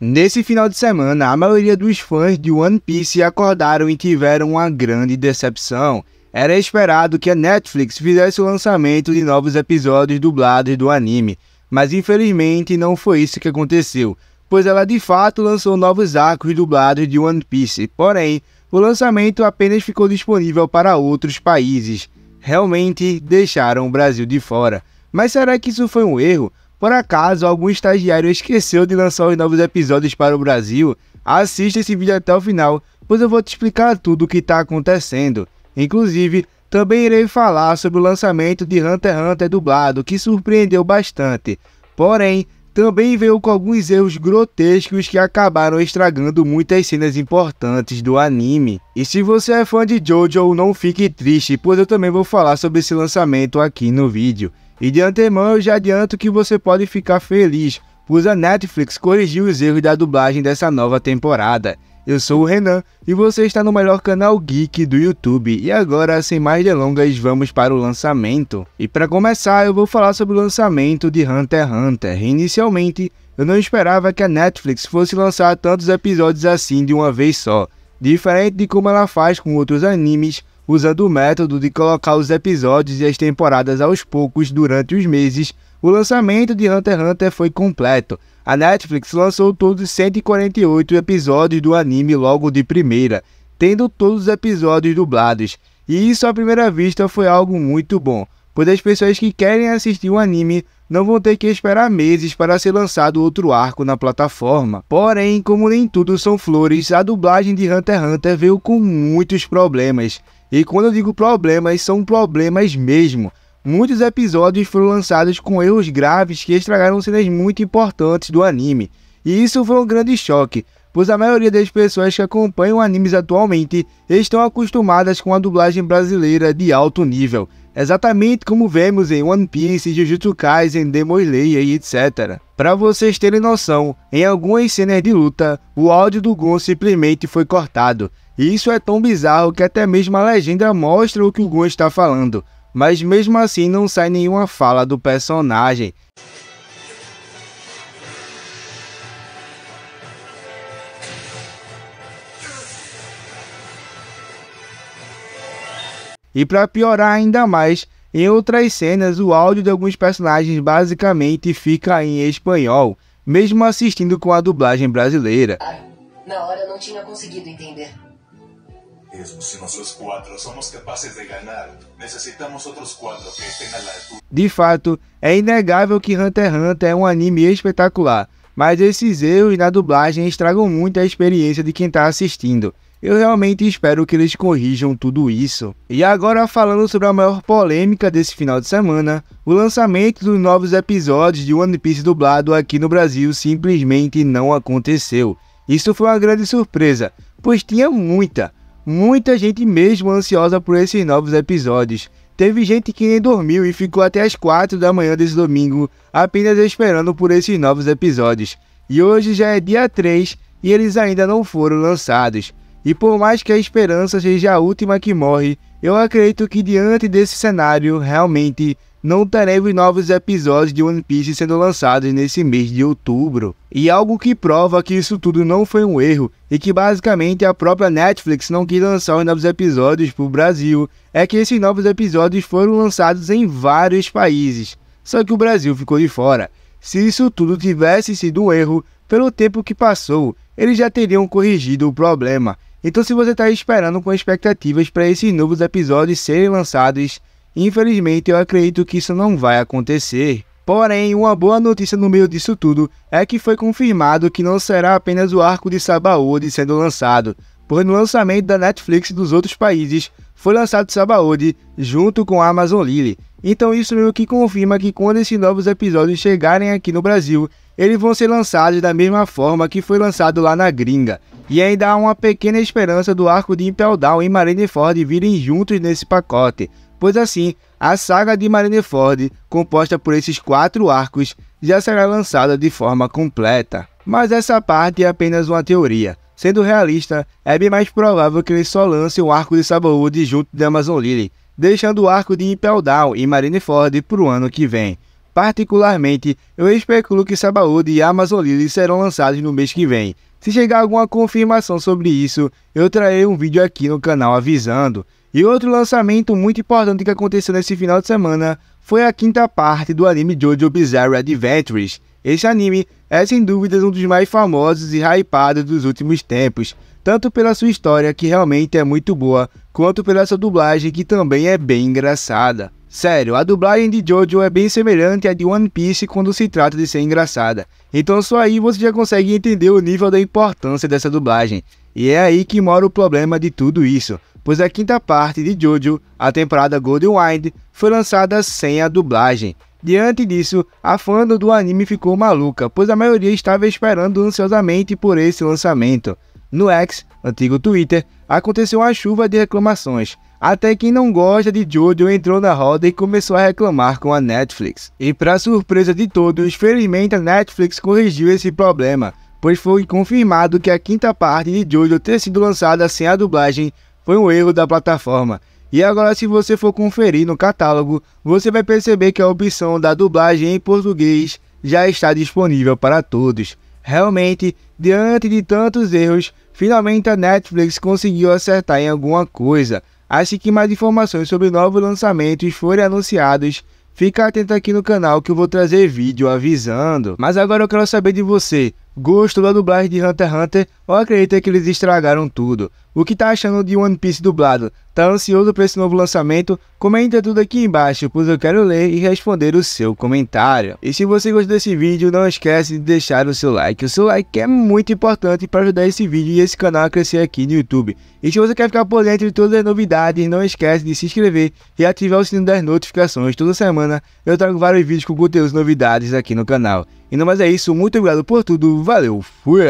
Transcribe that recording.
Nesse final de semana, a maioria dos fãs de One Piece acordaram e tiveram uma grande decepção. Era esperado que a Netflix fizesse o lançamento de novos episódios dublados do anime, mas infelizmente não foi isso que aconteceu, pois ela de fato lançou novos arcos dublados de One Piece, porém, o lançamento apenas ficou disponível para outros países. Realmente deixaram o Brasil de fora. Mas será que isso foi um erro? Por acaso, algum estagiário esqueceu de lançar os novos episódios para o Brasil? Assista esse vídeo até o final, pois eu vou te explicar tudo o que está acontecendo. Inclusive, também irei falar sobre o lançamento de Hunter x Hunter dublado, que surpreendeu bastante. Porém, também veio com alguns erros grotescos que acabaram estragando muitas cenas importantes do anime. E se você é fã de Jojo, não fique triste, pois eu também vou falar sobre esse lançamento aqui no vídeo. E de antemão eu já adianto que você pode ficar feliz, pois a Netflix corrigiu os erros da dublagem dessa nova temporada. Eu sou o Renan e você está no melhor canal geek do YouTube. E agora, sem mais delongas, vamos para o lançamento. E para começar, eu vou falar sobre o lançamento de Hunter x Hunter. Inicialmente, eu não esperava que a Netflix fosse lançar tantos episódios assim de uma vez só. Diferente de como ela faz com outros animes, Usando o método de colocar os episódios e as temporadas aos poucos durante os meses, o lançamento de Hunter x Hunter foi completo. A Netflix lançou todos 148 episódios do anime logo de primeira, tendo todos os episódios dublados. E isso à primeira vista foi algo muito bom, pois as pessoas que querem assistir o anime não vão ter que esperar meses para ser lançado outro arco na plataforma. Porém, como nem tudo são flores, a dublagem de Hunter x Hunter veio com muitos problemas. E quando eu digo problemas, são problemas mesmo. Muitos episódios foram lançados com erros graves que estragaram cenas muito importantes do anime. E isso foi um grande choque, pois a maioria das pessoas que acompanham animes atualmente estão acostumadas com a dublagem brasileira de alto nível, Exatamente como vemos em One Piece, Jujutsu Kaisen, Demon Slayer e etc. Para vocês terem noção, em algumas cenas de luta, o áudio do Gon simplesmente foi cortado. E isso é tão bizarro que até mesmo a legenda mostra o que o Gon está falando, mas mesmo assim não sai nenhuma fala do personagem. E para piorar ainda mais, em outras cenas o áudio de alguns personagens basicamente fica em espanhol, mesmo assistindo com a dublagem brasileira. na hora não tinha conseguido entender. de De fato, é inegável que Hunter x Hunter é um anime espetacular, mas esses erros na dublagem estragam muito a experiência de quem está assistindo. Eu realmente espero que eles corrijam tudo isso. E agora falando sobre a maior polêmica desse final de semana, o lançamento dos novos episódios de One Piece dublado aqui no Brasil simplesmente não aconteceu. Isso foi uma grande surpresa, pois tinha muita, muita gente mesmo ansiosa por esses novos episódios. Teve gente que nem dormiu e ficou até as 4 da manhã desse domingo apenas esperando por esses novos episódios. E hoje já é dia 3 e eles ainda não foram lançados. E por mais que a esperança seja a última que morre, eu acredito que diante desse cenário, realmente não teremos novos episódios de One Piece sendo lançados nesse mês de outubro. E algo que prova que isso tudo não foi um erro e que basicamente a própria Netflix não quis lançar os novos episódios para o Brasil é que esses novos episódios foram lançados em vários países, só que o Brasil ficou de fora. Se isso tudo tivesse sido um erro, pelo tempo que passou, eles já teriam corrigido o problema então, se você está esperando com expectativas para esses novos episódios serem lançados, infelizmente eu acredito que isso não vai acontecer. Porém, uma boa notícia no meio disso tudo é que foi confirmado que não será apenas o arco de Sabaody sendo lançado, pois no lançamento da Netflix dos outros países foi lançado Sabaody junto com a Amazon Lily. Então isso meio que confirma que quando esses novos episódios chegarem aqui no Brasil, eles vão ser lançados da mesma forma que foi lançado lá na gringa. E ainda há uma pequena esperança do arco de Impel Down e Marineford virem juntos nesse pacote, pois assim, a saga de Marineford, composta por esses quatro arcos, já será lançada de forma completa. Mas essa parte é apenas uma teoria. Sendo realista, é bem mais provável que eles só lancem o arco de Sabaody junto de Amazon Lily, deixando o arco de Impel Down e Marineford para o ano que vem. Particularmente, eu especulo que Sabaody e Amazon Lily serão lançados no mês que vem, se chegar alguma confirmação sobre isso, eu trarei um vídeo aqui no canal avisando. E outro lançamento muito importante que aconteceu nesse final de semana foi a quinta parte do anime Jojo Bizarre Adventures. Esse anime é sem dúvidas um dos mais famosos e hypados dos últimos tempos, tanto pela sua história que realmente é muito boa, quanto pela sua dublagem que também é bem engraçada. Sério, a dublagem de Jojo é bem semelhante à de One Piece quando se trata de ser engraçada, então só aí você já consegue entender o nível da importância dessa dublagem. E é aí que mora o problema de tudo isso, pois a quinta parte de Jojo, a temporada Golden Wind, foi lançada sem a dublagem. Diante disso, a fã do anime ficou maluca, pois a maioria estava esperando ansiosamente por esse lançamento. No X, antigo Twitter, aconteceu uma chuva de reclamações, até quem não gosta de Jojo entrou na roda e começou a reclamar com a Netflix. E para surpresa de todos, felizmente a Netflix corrigiu esse problema, pois foi confirmado que a quinta parte de Jojo ter sido lançada sem a dublagem foi um erro da plataforma. E agora se você for conferir no catálogo, você vai perceber que a opção da dublagem em português já está disponível para todos. Realmente, diante de tantos erros, finalmente a Netflix conseguiu acertar em alguma coisa. Assim que mais informações sobre novos lançamentos forem anunciados, fica atento aqui no canal que eu vou trazer vídeo avisando. Mas agora eu quero saber de você, gosto da dublagem de Hunter x Hunter ou acredita que eles estragaram tudo? O que tá achando de One Piece dublado? Tá ansioso para esse novo lançamento? Comenta tudo aqui embaixo, pois eu quero ler e responder o seu comentário. E se você gostou desse vídeo, não esquece de deixar o seu like. O seu like é muito importante para ajudar esse vídeo e esse canal a crescer aqui no YouTube. E se você quer ficar por dentro de todas as novidades, não esquece de se inscrever e ativar o sino das notificações. Toda semana eu trago vários vídeos com conteúdos novidades aqui no canal. E não mais é isso, muito obrigado por tudo, valeu, fui!